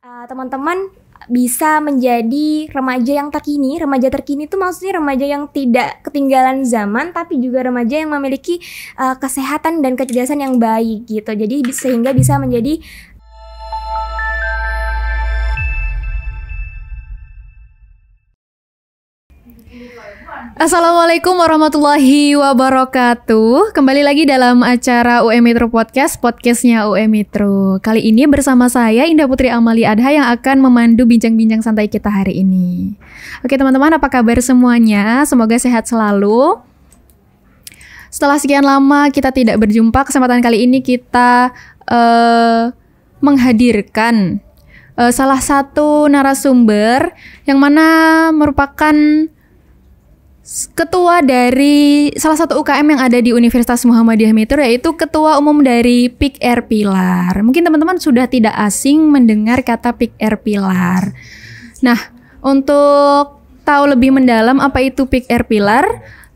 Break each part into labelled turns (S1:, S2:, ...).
S1: Eh, teman-teman bisa menjadi remaja yang terkini. Remaja terkini itu maksudnya remaja yang tidak ketinggalan zaman, tapi juga remaja yang memiliki uh, kesehatan dan kecerdasan yang baik gitu. Jadi sehingga bisa menjadi
S2: Assalamualaikum warahmatullahi wabarakatuh. Kembali lagi dalam acara UM Metro Podcast, podcastnya UM Metro. Kali ini bersama saya Indah Putri Amali Adha yang akan memandu bincang-bincang santai kita hari ini. Oke teman-teman, apa kabar semuanya? Semoga sehat selalu. Setelah sekian lama kita tidak berjumpa, kesempatan kali ini kita uh, menghadirkan uh, salah satu narasumber yang mana merupakan ketua dari salah satu UKM yang ada di Universitas Muhammadiyah Mitur yaitu ketua umum dari Pick Air Pilar. Mungkin teman-teman sudah tidak asing mendengar kata Pick Air Pilar. Nah, untuk tahu lebih mendalam apa itu Pick Air Pilar,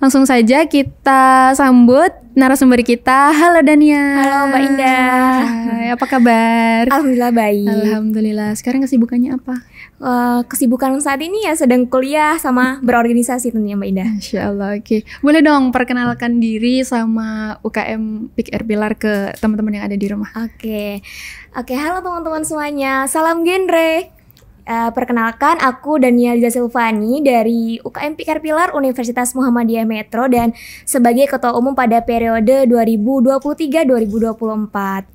S2: Langsung saja kita sambut narasumber kita.
S1: Halo Dania. Halo Mbak Indah. Hai, apa kabar? Alhamdulillah baik. Alhamdulillah. Sekarang kesibukannya apa? Uh, kesibukan saat ini ya sedang kuliah sama
S2: berorganisasi tentunya Mbak Indah. Insya Allah. Oke. Okay. Boleh dong perkenalkan diri sama UKM Pick Air Pilar ke teman-teman yang ada di rumah. Oke.
S1: Okay. Oke, okay, halo teman-teman semuanya. Salam genre. Uh, perkenalkan, aku Dania Liza Silvani dari UKM Pikar Pilar Universitas Muhammadiyah Metro dan sebagai Ketua Umum pada periode 2023-2024. Oke,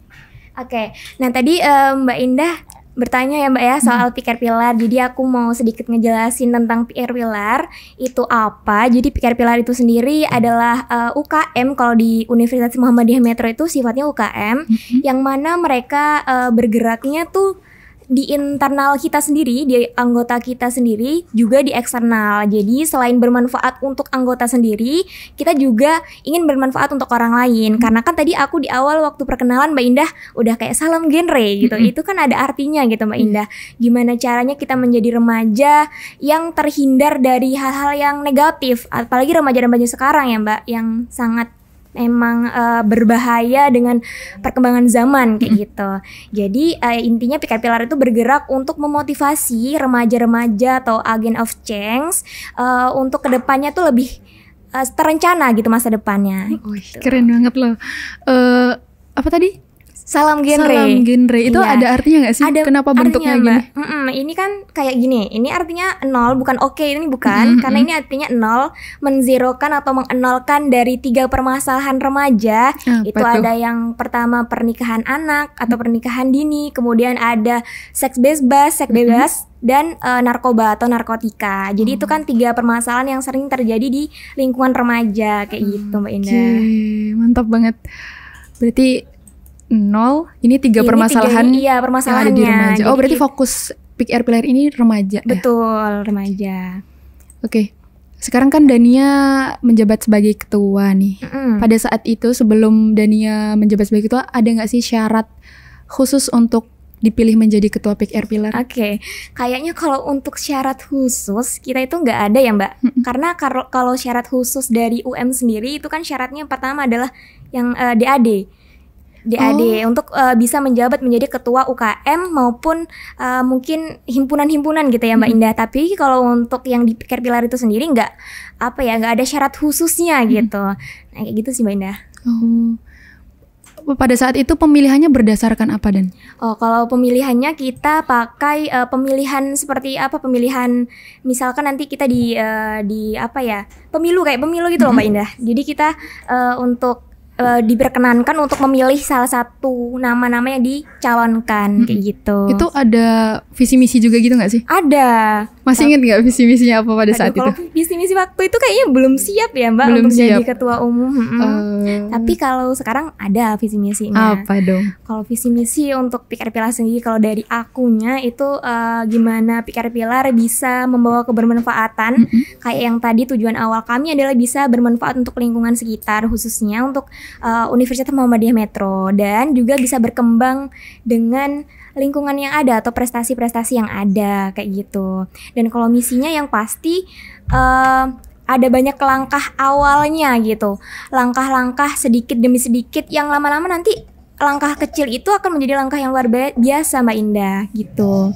S1: okay. nah tadi uh, Mbak Indah bertanya ya Mbak ya hmm. soal Pikar Pilar. Jadi aku mau sedikit ngejelasin tentang Pikar Pilar itu apa. Jadi Pikar Pilar itu sendiri adalah uh, eh, UKM kalau di Universitas Muhammadiyah Metro itu sifatnya UKM hmm. yang mana mereka uh, bergeraknya tuh di internal kita sendiri, di anggota kita sendiri, juga di eksternal. Jadi selain bermanfaat untuk anggota sendiri, kita juga ingin bermanfaat untuk orang lain. Hmm. Karena kan tadi aku di awal waktu perkenalan Mbak Indah udah kayak salam genre gitu. Hmm. Itu kan ada artinya gitu Mbak hmm. Indah. Gimana caranya kita menjadi remaja yang terhindar dari hal-hal yang negatif, apalagi remaja-remaja sekarang ya Mbak, yang sangat emang uh, eh, berbahaya dengan perkembangan zaman kayak gitu. Jadi uh, intinya PK Pilar itu bergerak untuk memotivasi remaja-remaja atau agen of change uh, untuk kedepannya tuh lebih uh, terencana gitu masa depannya. Gitu. Keren banget loh. Uh, apa tadi? Salam genre. Salam genre itu iya. ada artinya gak sih? Ada Kenapa
S2: bentuknya artinya, gini?
S1: Mm -mm, ini kan kayak gini. Ini artinya nol, bukan oke. Okay, ini bukan mm -hmm. karena ini artinya nol, Menzirokan atau mengenolkan dari tiga permasalahan remaja. Ah, itu betul. ada yang pertama pernikahan anak atau pernikahan dini, kemudian ada seks bebas, seks bebas, mm -hmm dan e, narkoba atau narkotika. Jadi oh. itu kan tiga permasalahan yang sering terjadi di lingkungan remaja kayak hmm, gitu Mbak Indah. Mantap banget. Berarti nol ini tiga ini permasalahan tiga, iya, permasalahannya. yang ada di remaja. oh berarti
S2: fokus pick air player ini remaja. Ya? Betul ya? remaja. Oke. Okay. Sekarang kan Dania menjabat sebagai ketua nih. Mm Pada saat itu sebelum Dania menjabat sebagai ketua ada nggak sih syarat khusus untuk dipilih menjadi ketua pick
S1: air Oke, okay. kayaknya kalau untuk syarat khusus kita itu nggak ada ya mbak, hmm. karena kalau syarat khusus dari UM sendiri itu kan syaratnya pertama adalah yang uh, eh, DAD
S2: DAD oh.
S1: untuk uh, bisa menjabat menjadi ketua UKM maupun uh, mungkin himpunan-himpunan gitu ya Mbak hmm. Indah. Tapi kalau untuk yang di Care itu sendiri nggak apa ya nggak ada syarat khususnya hmm. gitu. Nah kayak gitu sih Mbak Indah.
S2: Oh pada saat itu pemilihannya berdasarkan apa dan?
S1: Oh, kalau pemilihannya kita pakai uh, pemilihan seperti apa? Pemilihan misalkan nanti kita di uh, di apa ya? Pemilu kayak pemilu gitu loh, -hmm. Mbak Indah. Jadi kita uh, untuk uh, diperkenankan untuk memilih salah satu nama-nama yang dicalonkan hmm. kayak gitu. Itu ada visi misi juga gitu nggak sih? Ada. Masih inget nggak visi misinya apa pada Aduh, saat itu? Visi misi waktu itu kayaknya belum siap ya mbak belum untuk siap. jadi ketua umum. Hmm. Uh. Tapi kalau sekarang ada visi misinya. Apa dong? Kalau visi misi untuk pikir pilar sendiri kalau dari akunya itu uh, gimana pikir pilar bisa membawa kebermanfaatan -hmm. kayak yang tadi tujuan awal kami adalah bisa bermanfaat untuk lingkungan sekitar khususnya untuk uh, Universitas Muhammadiyah Metro dan juga bisa berkembang dengan lingkungan yang ada atau prestasi-prestasi yang ada kayak gitu. Dan kalau misinya yang pasti uh, ada banyak langkah awalnya gitu. Langkah-langkah sedikit demi sedikit yang lama-lama nanti langkah kecil itu akan menjadi langkah yang luar biasa Mbak Indah gitu.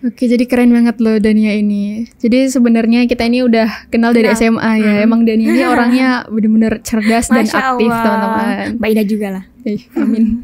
S1: Oke, jadi keren banget loh Dania ini. Jadi
S2: sebenarnya kita ini udah kenal dari nah. SMA ya. Hmm. Emang Dania ini orangnya bener-bener cerdas Masya dan aktif teman-teman. Mbak Ida juga lah. Eh, amin.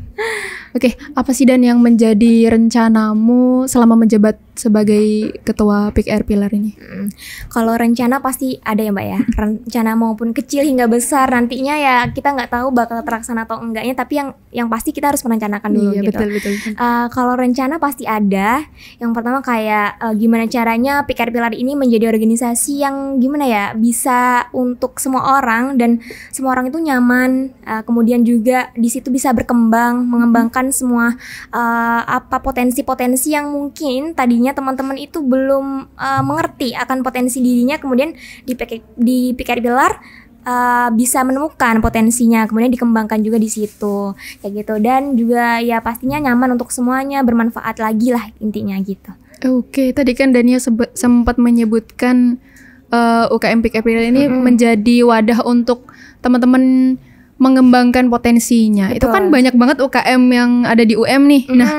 S2: Oke, okay, apa sih dan yang menjadi
S1: rencanamu selama menjabat sebagai ketua PKR Pilar ini? Hmm, kalau rencana pasti ada ya Mbak ya. Rencana maupun kecil hingga besar nantinya ya kita nggak tahu bakal terlaksana atau enggaknya. Tapi yang yang pasti kita harus merencanakan dulu iya, gitu. Betul betul. Uh, kalau rencana pasti ada. Yang pertama kayak uh, gimana caranya PKR Pilar ini menjadi organisasi yang gimana ya bisa untuk semua orang dan semua orang itu nyaman. Uh, kemudian juga di situ itu bisa berkembang, mengembangkan semua uh, apa potensi-potensi yang mungkin tadinya teman-teman itu belum uh, mengerti akan potensi dirinya kemudian di di PKR uh, bisa menemukan potensinya kemudian dikembangkan juga di situ kayak gitu dan juga ya pastinya nyaman untuk semuanya bermanfaat lagi lah intinya gitu oke okay, tadi kan Dania sempat menyebutkan
S2: uh, UKM Pick ini mm -hmm. menjadi wadah untuk teman-teman mengembangkan potensinya. Betul. Itu kan banyak banget UKM yang ada di UM nih. Mm. Nah,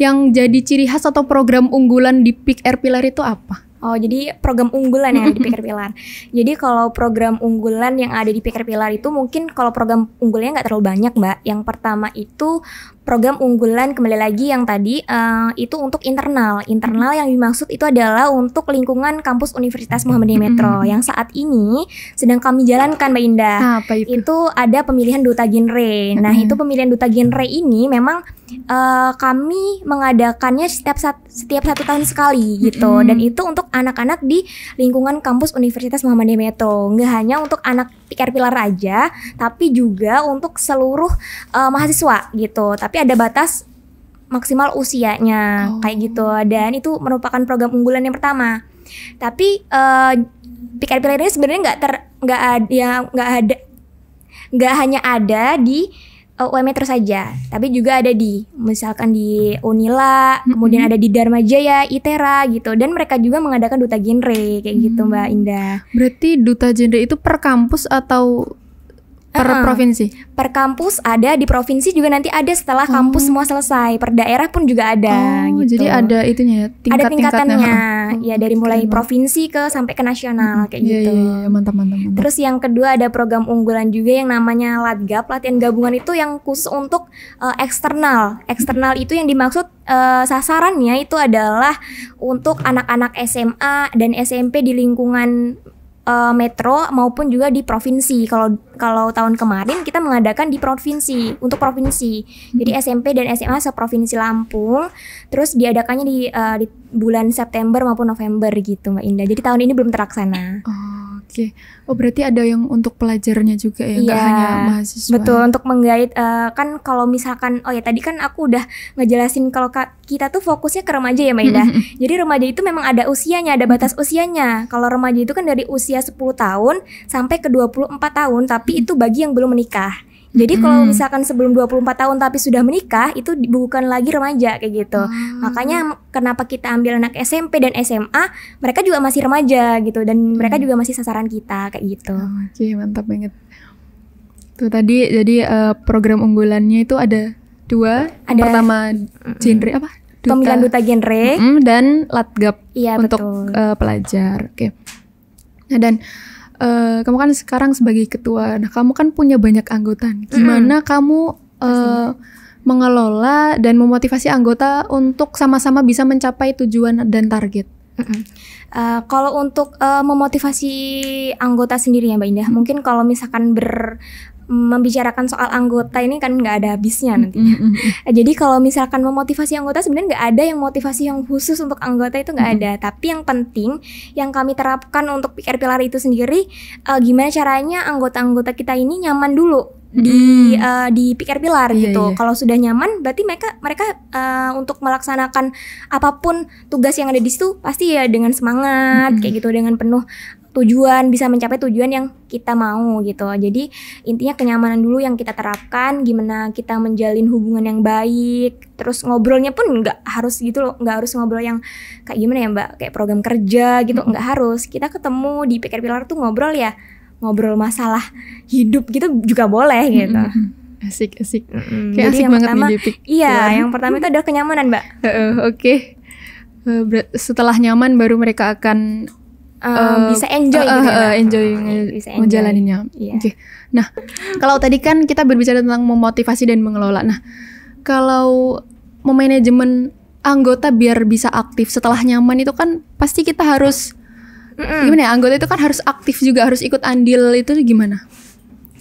S1: yang jadi ciri khas atau program unggulan di Pick Air Pilar itu apa? Oh, jadi program unggulan yang ada di Pikir Pilar. Jadi kalau program unggulan yang ada di Pikir Pilar itu mungkin kalau program unggulannya nggak terlalu banyak, Mbak. Yang pertama itu program unggulan kembali lagi yang tadi uh, itu untuk internal. Internal yang dimaksud itu adalah untuk lingkungan kampus Universitas Muhammadiyah Metro mm -hmm. yang saat ini sedang kami jalankan Mbak Indah. Ah, apa itu? itu ada pemilihan duta genre. Nah, mm -hmm. itu pemilihan duta genre ini memang uh, kami mengadakannya setiap sat setiap satu tahun sekali gitu mm -hmm. dan itu untuk anak-anak di lingkungan kampus Universitas Muhammadiyah Metro. Nggak hanya untuk anak Pikir Pilar aja, tapi juga untuk seluruh uh, mahasiswa gitu. Tapi ada batas maksimal usianya oh. kayak gitu dan itu merupakan program unggulan yang pertama. Tapi uh, eh, Pikir Pilar ini sebenarnya nggak ter nggak ada ya, nggak ada nggak hanya ada di Oh, UMI terus saja, tapi juga ada di misalkan di Unila, hmm. kemudian ada di Dharma Jaya, ITERA gitu, dan mereka juga mengadakan duta genre kayak hmm. gitu Mbak Indah. Berarti duta genre itu per kampus atau per uh, provinsi per kampus ada di provinsi juga nanti ada setelah oh. kampus semua selesai per daerah pun juga ada oh, gitu jadi ada itunya ya tingkat ada tingkatannya oh, ya dari mulai provinsi ke sampai ke nasional -huh. kayak yeah, gitu yeah, yeah, mantap, mantap mantap terus yang kedua ada program unggulan juga yang namanya latgab latihan gabungan itu yang khusus untuk uh, eksternal eksternal itu yang dimaksud uh, sasarannya itu adalah untuk anak-anak SMA dan SMP di lingkungan uh, metro maupun juga di provinsi. Kalau kalau tahun kemarin kita mengadakan di provinsi untuk provinsi. Jadi hmm. SMP dan SMA seprovinsi Lampung, terus diadakannya di, uh, di bulan September maupun November gitu Mbak Indah. Jadi tahun ini belum terlaksana. Oke. Okay. Oh, berarti ada yang untuk pelajarnya juga ya, enggak yeah, hanya mahasiswa. Ya? Betul, untuk menggait uh, kan kalau misalkan oh ya tadi kan aku udah ngejelasin kalau kita tuh fokusnya ke remaja ya Mbak Indah. Jadi remaja itu memang ada usianya, ada batas usianya. Kalau remaja itu kan dari usia 10 tahun sampai ke 24 tahun, tapi itu bagi yang belum menikah. Jadi hmm. kalau misalkan sebelum 24 tahun tapi sudah menikah itu bukan lagi remaja kayak gitu. Hmm. Makanya kenapa kita ambil anak SMP dan SMA, mereka juga masih remaja gitu dan hmm. mereka juga masih sasaran kita kayak gitu. Oke, okay, mantap banget. Tuh tadi
S2: jadi uh, program unggulannya itu ada dua. Ada, pertama genre apa? Duta. Pemilihan duta genre mm -hmm, dan latgap iya, untuk betul. Uh, pelajar. Oke. Okay. Nah dan Eh, kamu kan sekarang sebagai ketua, nah kamu kan punya banyak anggota. Gimana kamu uh, mengelola dan memotivasi anggota untuk
S1: sama-sama bisa mencapai tujuan dan target? uh, kalau untuk uh, memotivasi anggota sendiri ya Mbak Indah, -hmm. mungkin kalau misalkan ber membicarakan soal anggota ini kan nggak ada habisnya nantinya. Eh, jadi kalau misalkan memotivasi anggota sebenarnya nggak ada yang motivasi yang khusus untuk anggota itu nggak ada. Tapi yang penting yang kami terapkan untuk pikir Pilar itu sendiri, uh, gimana caranya anggota-anggota kita ini nyaman dulu di hmm. uh, di pikir pilar iya, gitu. Iya. Kalau sudah nyaman, berarti mereka mereka uh, untuk melaksanakan apapun tugas yang ada di situ pasti ya dengan semangat hmm. kayak gitu dengan penuh tujuan bisa mencapai tujuan yang kita mau gitu jadi intinya kenyamanan dulu yang kita terapkan gimana kita menjalin hubungan yang baik terus ngobrolnya pun nggak harus gitu loh nggak harus ngobrol yang kayak gimana ya mbak kayak program kerja gitu nggak hmm harus kita ketemu di pikir pilar tuh ngobrol ya ngobrol masalah hidup gitu juga boleh gitu asik asik hmm kayak Jadi asik yang banget pertama, nih iya yang pertama itu adalah kenyamanan mbak uh,
S2: oke okay. Eh, setelah nyaman baru mereka akan um, bisa enjoy uh, gitu uh, uh, enjoy
S1: bisa enjoy. menjalaninya.
S2: Iya. Oke. Okay. Nah, kalau tadi kan kita berbicara tentang memotivasi dan mengelola. Nah, kalau memanajemen anggota biar bisa aktif setelah nyaman itu kan pasti kita harus mm -mm. gimana ya? Anggota itu kan harus aktif juga, harus ikut andil itu gimana?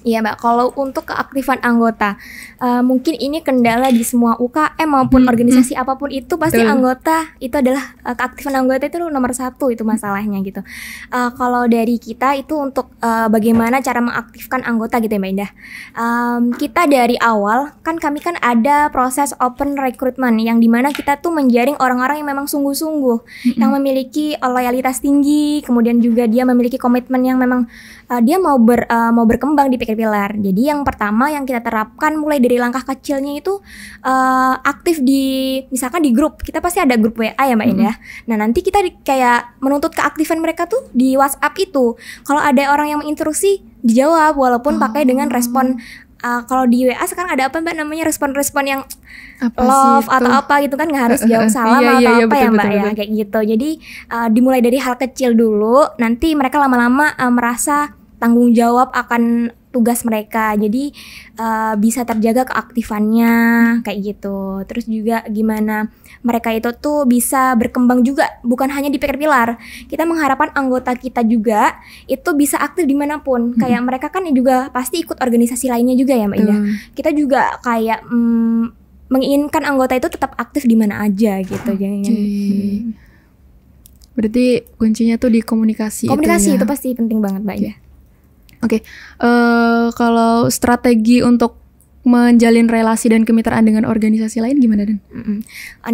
S1: Iya Mbak, kalau untuk keaktifan anggota, uh, mungkin ini kendala di semua UKM maupun hmm, organisasi hmm. apapun itu pasti Tuh. anggota itu adalah uh, keaktifan anggota itu nomor satu itu masalahnya gitu. Uh, kalau dari kita itu untuk uh, bagaimana cara mengaktifkan anggota gitu ya Mbak Indah. Um, kita dari awal kan kami kan ada proses open recruitment yang dimana kita tuh menjaring orang-orang yang memang sungguh-sungguh, hmm. yang hmm. memiliki loyalitas tinggi, kemudian juga dia memiliki komitmen yang memang uh, dia mau ber uh, mau berkembang di PK pilar. Jadi yang pertama yang kita terapkan mulai dari langkah kecilnya itu uh, aktif di misalkan di grup. Kita pasti ada grup WA ya Mbak mm -hmm. ya. Nah, nanti kita di, kayak menuntut keaktifan mereka tuh di WhatsApp itu. Kalau ada orang yang menginstruksi dijawab walaupun oh. pakai dengan respon uh, kalau di WA sekarang ada apa mbak namanya respon-respon yang apa love atau apa gitu kan nggak harus eh, jawab salam iya, atau iya, iya apa ya, betul, ya mbak betul, ya betul. kayak gitu jadi uh, dimulai dari hal kecil dulu nanti mereka lama-lama uh, merasa tanggung jawab akan tugas mereka jadi uh, bisa terjaga keaktifannya kayak gitu terus juga gimana mereka itu tuh bisa berkembang juga bukan hanya di pilar kita mengharapkan anggota kita juga itu bisa aktif dimanapun hmm. kayak mereka kan juga pasti ikut organisasi lainnya juga ya mbak Ida hmm. kita juga kayak mm, menginginkan anggota itu tetap aktif di mana aja gitu okay. jangan hmm. berarti kuncinya tuh di komunikasi komunikasi itu, ya? itu pasti
S2: penting banget mbak Indah Oke, okay. uh, eh, kalau strategi untuk menjalin relasi dan kemitraan dengan organisasi lain gimana dan? Mm-hmm.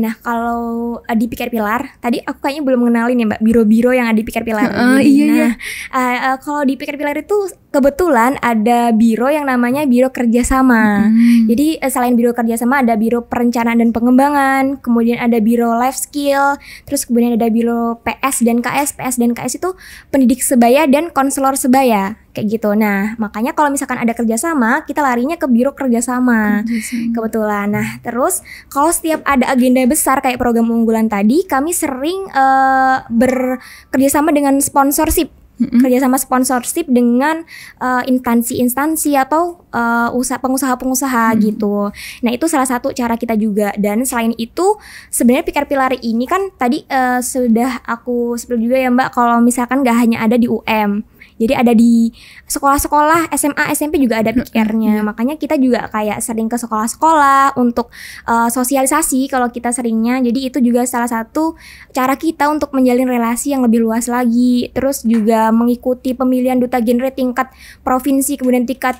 S1: Nah kalau uh, di Pikir Pilar tadi aku kayaknya belum mengenalin ya mbak biro-biro yang ada di Pikir Pilar. Uh, iya nah, iya. Uh, uh, kalau di Pikir Pilar itu kebetulan ada biro yang namanya biro kerjasama. Hmm. Jadi eh, selain biro kerjasama ada biro perencanaan dan pengembangan, kemudian ada biro life skill, terus kemudian ada biro PS dan KS, PS dan KS itu pendidik sebaya dan konselor sebaya kayak gitu. Nah makanya kalau misalkan ada kerjasama kita larinya ke biro kerjasama, kerjasama. kebetulan. Nah terus kalau setiap ada agenda besar kayak program unggulan tadi, kami sering uh, berkerjasama dengan sponsorship mm-hmm. kerjasama sponsorship dengan uh, instansi-instansi atau uh, eh, usaha pengusaha-pengusaha mm-hmm. gitu. Nah itu salah satu cara kita juga. Dan selain itu sebenarnya pikir pilar ini kan tadi uh, sudah aku sebelum juga ya Mbak kalau misalkan nggak hanya ada di UM jadi ada di sekolah-sekolah SMA SMP juga ada pikirnya. Hmm. Makanya kita juga kayak sering ke sekolah-sekolah untuk uh, sosialisasi kalau kita seringnya. Jadi itu juga salah satu cara kita untuk menjalin relasi yang lebih luas lagi. Terus juga mengikuti pemilihan duta genre tingkat provinsi kemudian tingkat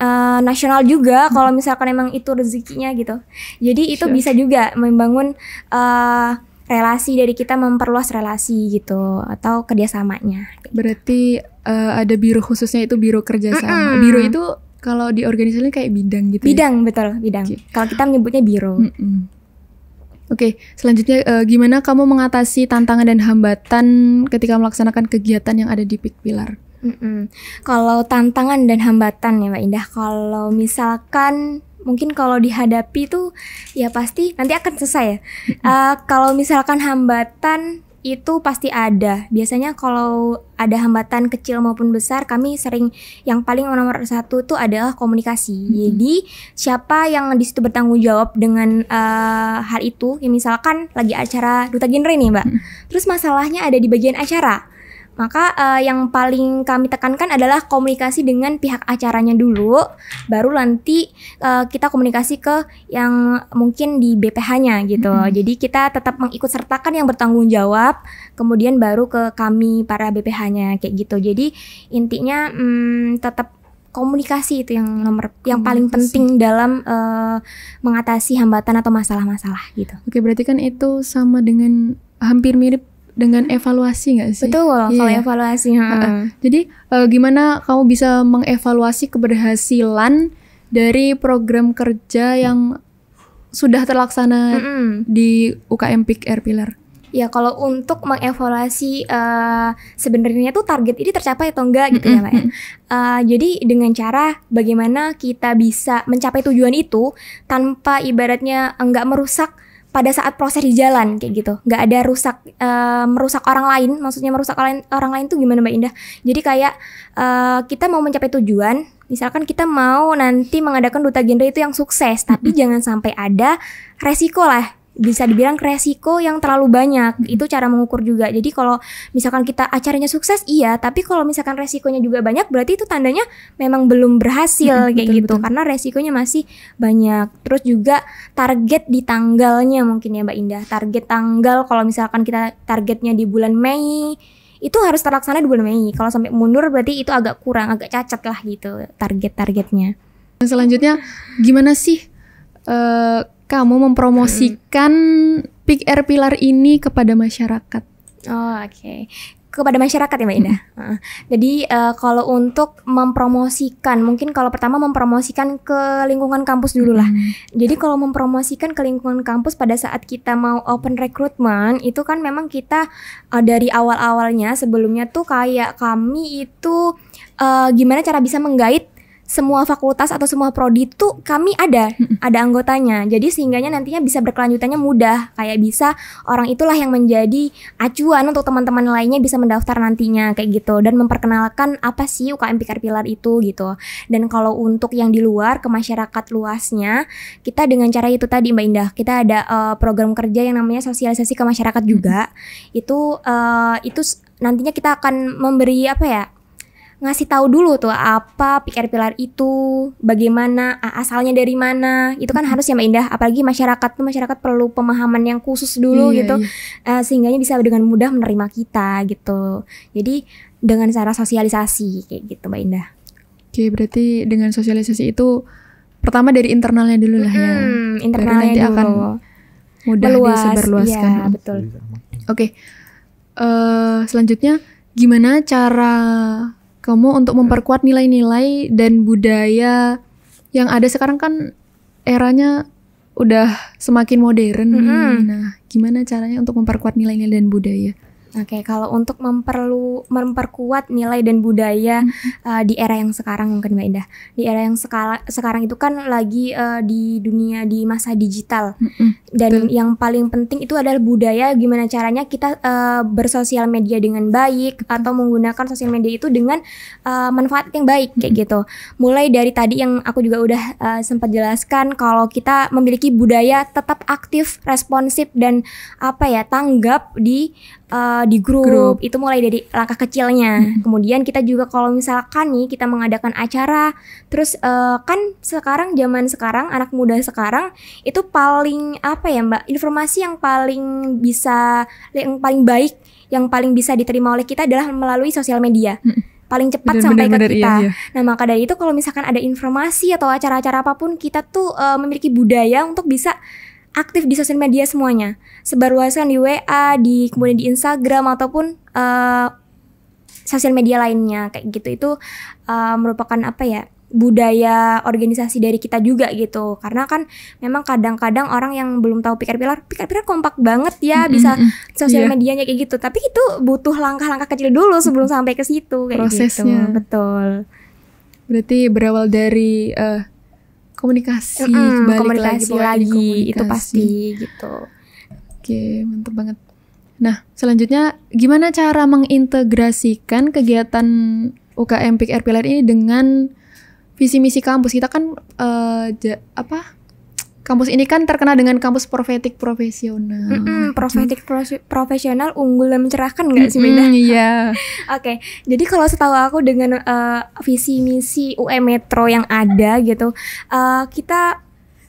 S1: uh, nasional juga hmm. kalau misalkan emang itu rezekinya gitu. Jadi itu sure. Iya. bisa juga membangun uh, relasi dari kita memperluas relasi gitu atau kerjasamanya. Berarti uh, ada biro khususnya itu biro kerjasama. Mm -mm. Biro itu kalau di organisasi
S2: kayak bidang gitu. Ya? Bidang ya? betul bidang. Okay. Kalau kita menyebutnya biro. Mm -mm. Oke, okay, selanjutnya uh, gimana kamu mengatasi tantangan dan hambatan ketika melaksanakan kegiatan yang
S1: ada di Peak Pilar? Mm -mm. Kalau tantangan dan hambatan ya Mbak Indah, kalau misalkan mungkin kalau dihadapi tuh ya pasti nanti akan selesai ya. Uh, kalau misalkan hambatan itu pasti ada. Biasanya kalau ada hambatan kecil maupun besar, kami sering yang paling nomor satu itu adalah komunikasi. Mm -hmm. Jadi siapa yang di situ bertanggung jawab dengan uh, hal itu? Ya misalkan lagi acara duta genre nih, mbak. Mm -hmm. Terus masalahnya ada di bagian acara maka uh, yang paling kami tekankan adalah komunikasi dengan pihak acaranya dulu, baru nanti uh, kita komunikasi ke yang mungkin di BPH-nya gitu. Mm -hmm. Jadi kita tetap mengikut sertakan yang bertanggung jawab, kemudian baru ke kami para BPH-nya kayak gitu. Jadi intinya hmm, tetap komunikasi itu yang nomor yang paling penting dalam uh, mengatasi hambatan atau masalah-masalah gitu. Oke, berarti kan itu sama dengan hampir mirip dengan evaluasi nggak sih? Betul, yeah. kalau iya. evaluasi. Hmm. uh
S2: Jadi uh, gimana kamu bisa mengevaluasi keberhasilan dari program kerja yang sudah terlaksana mm-hmm. di UKM Peak Air Pillar?
S1: Ya kalau untuk mengevaluasi uh, sebenarnya tuh target ini tercapai atau enggak gitu mm-hmm. ya Pak ya. Uh, jadi dengan cara bagaimana kita bisa mencapai tujuan itu tanpa ibaratnya enggak merusak pada saat proses di jalan kayak gitu nggak ada rusak uh, merusak orang lain maksudnya merusak orang lain, orang lain tuh gimana mbak Indah jadi kayak uh, kita mau mencapai tujuan misalkan kita mau nanti mengadakan duta gender itu yang sukses tapi mm -hmm. jangan sampai ada resiko lah bisa dibilang resiko yang terlalu banyak hmm. itu cara mengukur juga jadi kalau misalkan kita acaranya sukses iya tapi kalau misalkan resikonya juga banyak berarti itu tandanya memang belum berhasil hmm, kayak betul, gitu betul. karena resikonya masih banyak terus juga target di tanggalnya mungkin ya Mbak Indah target tanggal kalau misalkan kita targetnya di bulan Mei itu harus terlaksana di bulan Mei kalau sampai mundur berarti itu agak kurang agak cacat lah gitu target-targetnya selanjutnya gimana sih uh, kamu mempromosikan hmm.
S2: Pick Air Pilar ini kepada masyarakat?
S1: Oh, oke. Okay kepada masyarakat ya Mbak Indah. Hmm. Jadi uh, kalau untuk mempromosikan, mungkin kalau pertama mempromosikan ke lingkungan kampus dulu lah. Hmm. Jadi kalau mempromosikan ke lingkungan kampus pada saat kita mau open recruitment itu kan memang kita uh, dari awal-awalnya sebelumnya tuh kayak kami itu uh, gimana cara bisa menggait semua fakultas atau semua prodi itu kami ada, ada anggotanya. Jadi sehingganya nantinya bisa berkelanjutannya mudah. Kayak bisa orang itulah yang menjadi acuan untuk teman-teman lainnya bisa mendaftar nantinya kayak gitu dan memperkenalkan apa sih UKM Pikar Pilar itu gitu. Dan kalau untuk yang di luar ke masyarakat luasnya, kita dengan cara itu tadi Mbak Indah, kita ada uh, program kerja yang namanya sosialisasi ke masyarakat juga. Itu uh, itu nantinya kita akan memberi apa ya? ngasih tahu dulu tuh apa pikir pilar itu, bagaimana asalnya dari mana. Itu kan hmm. harus ya Mbak Indah, apalagi masyarakat tuh masyarakat perlu pemahaman yang khusus dulu iya, gitu. Iya. Uh, sehingganya bisa dengan mudah menerima kita gitu. Jadi dengan cara sosialisasi kayak gitu Mbak Indah. Oke, berarti dengan sosialisasi itu
S2: pertama dari internalnya dulu lah ya. internalnya nanti dulu. akan
S1: mudah Meluas, disebarluaskan. Iya, betul. Oke.
S2: Okay. Uh, eh, selanjutnya gimana cara kamu untuk memperkuat nilai-nilai dan budaya yang ada sekarang kan eranya udah semakin modern. Mm -hmm. Nah, gimana caranya untuk memperkuat nilai-nilai dan budaya?
S1: Oke, okay, kalau untuk memperlu memperkuat nilai dan budaya uh, di era yang sekarang mungkin Mbak Indah. Di era yang sekala, sekarang itu kan lagi uh, di dunia di masa digital. Hmm, hmm. Dan Betul. yang paling penting itu adalah budaya gimana caranya kita uh, bersosial media dengan baik atau menggunakan sosial media itu dengan uh, manfaat yang baik kayak gitu. Mulai dari tadi yang aku juga udah uh, sempat jelaskan kalau kita memiliki budaya tetap aktif, responsif dan apa ya, tanggap di uh, di grup. grup itu mulai dari langkah kecilnya hmm. kemudian kita juga kalau misalkan nih kita mengadakan acara terus uh, kan sekarang zaman sekarang anak muda sekarang itu paling apa ya mbak informasi yang paling bisa yang paling baik yang paling bisa diterima oleh kita adalah melalui sosial media hmm paling cepat bener, sampai bener, ke bener, kita. Iya, iya. Nah, maka dari itu kalau misalkan ada informasi atau acara-acara apapun kita tuh uh, memiliki budaya untuk bisa aktif di sosial media semuanya sebarluasan di WA di kemudian di Instagram ataupun uh, sosial media lainnya kayak gitu itu uh, merupakan apa ya budaya organisasi dari kita juga gitu karena kan memang kadang-kadang orang yang belum tahu pikir pilar pikir pilar kompak banget ya mm -hmm. bisa sosial yeah. medianya kayak gitu tapi itu butuh langkah-langkah kecil dulu sebelum sampai ke situ kayak gitu. Prosesnya. gitu
S2: betul berarti berawal dari uh, komunikasi mm, kembali komunikasi lagi, lagi komunikasi. itu pasti gitu oke mantep banget nah selanjutnya gimana cara mengintegrasikan kegiatan UKM Pick Air Pilar ini dengan visi misi kampus kita kan uh, apa kampus ini kan terkenal dengan kampus profetik profesional. Mm-mm,
S1: profetik pro- profesional unggul dan mencerahkan nggak sih Beda? Iya. Oke, jadi kalau setahu aku dengan uh, visi misi UM Metro yang ada gitu, uh, kita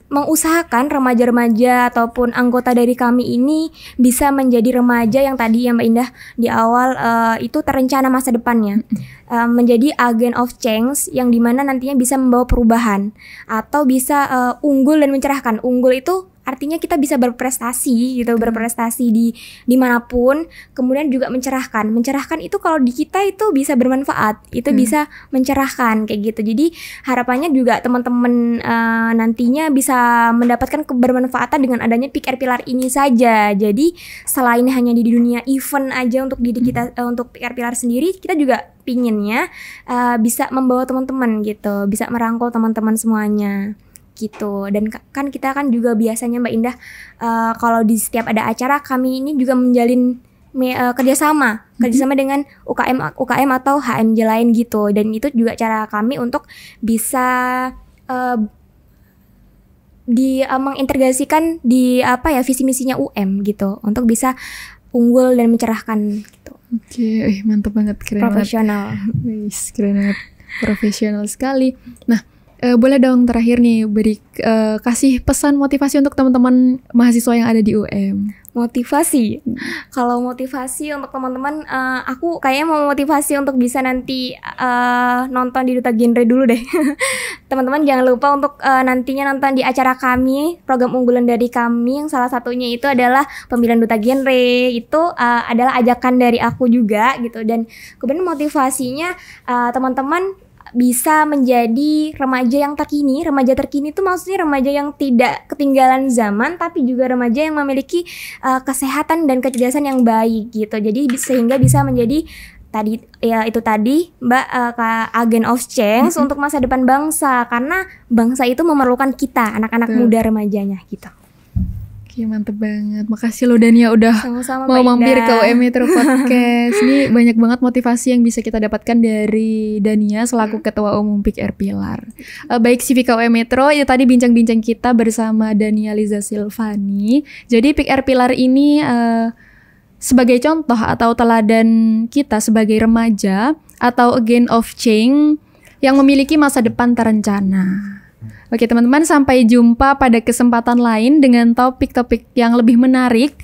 S1: mengusahakan remaja-remaja ataupun anggota dari kami ini bisa menjadi remaja yang tadi yang Mbak Indah di awal uh, itu terencana masa depannya uh, menjadi agent of change yang dimana nantinya bisa membawa perubahan atau bisa uh, unggul dan mencerahkan unggul itu artinya kita bisa berprestasi gitu berprestasi di dimanapun kemudian juga mencerahkan mencerahkan itu kalau di kita itu bisa bermanfaat itu hmm. bisa mencerahkan kayak gitu jadi harapannya juga teman-teman uh, nantinya bisa mendapatkan kebermanfaatan dengan adanya pikir Pilar ini saja jadi selain hanya di dunia event aja untuk diri kita hmm. uh, untuk pikir Pilar sendiri kita juga pinginnya uh, bisa membawa teman-teman gitu bisa merangkul teman-teman semuanya gitu dan kan kita kan juga biasanya Mbak Indah uh, kalau di setiap ada acara kami ini juga menjalin me, uh, kerjasama mm-hmm. kerjasama dengan UKM UKM atau HMJ lain gitu dan itu juga cara kami untuk bisa uh, di uh, mengintegrasikan di apa ya visi misinya UM gitu untuk bisa unggul dan mencerahkan gitu. Oke, okay, mantap banget keren. Profesional.
S2: keren banget. Profesional sekali. Nah, Uh, boleh dong terakhir nih beri uh, kasih pesan motivasi untuk teman-teman mahasiswa yang ada di UM.
S1: Motivasi. Hmm. Kalau motivasi untuk teman-teman uh, aku kayaknya mau motivasi untuk bisa nanti uh, nonton di Duta Genre dulu deh. teman-teman jangan lupa untuk uh, nantinya nonton di acara kami, program unggulan dari kami yang salah satunya itu adalah pemilihan Duta Genre. Itu uh, adalah ajakan dari aku juga gitu dan kemudian motivasinya teman-teman bisa menjadi remaja yang terkini. Remaja terkini itu maksudnya remaja yang tidak ketinggalan zaman tapi juga remaja yang memiliki uh, kesehatan dan kecerdasan yang baik gitu. Jadi sehingga bisa menjadi tadi ya itu tadi Mbak uh, eh, ke Agen of Change untuk masa depan bangsa karena bangsa itu memerlukan kita anak-anak muda remajanya gitu. Iya mantep
S2: banget. Makasih lo Dania udah Sama-sama mau mampir ke UMI Metro Podcast. Ini banyak banget motivasi yang bisa kita dapatkan dari Dania selaku hmm. Ketua Umum Air Pilar. Uh, baik Civika UMI Metro, ya tadi bincang-bincang kita bersama Dania Liza Silvani. Jadi Air Pilar ini uh, sebagai contoh atau teladan kita sebagai remaja atau again of change yang memiliki masa depan terencana. Oke teman-teman, sampai jumpa pada kesempatan lain dengan topik-topik yang lebih menarik.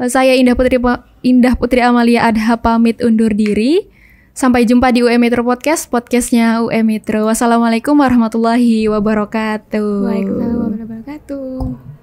S2: Eh, saya Indah Putri Indah Putri Amalia Adha pamit undur diri. Sampai jumpa di UM Metro Podcast, podcastnya UM Metro. Wassalamualaikum warahmatullahi wabarakatuh. Waalaikumsalam warahmatullahi wabarakatuh.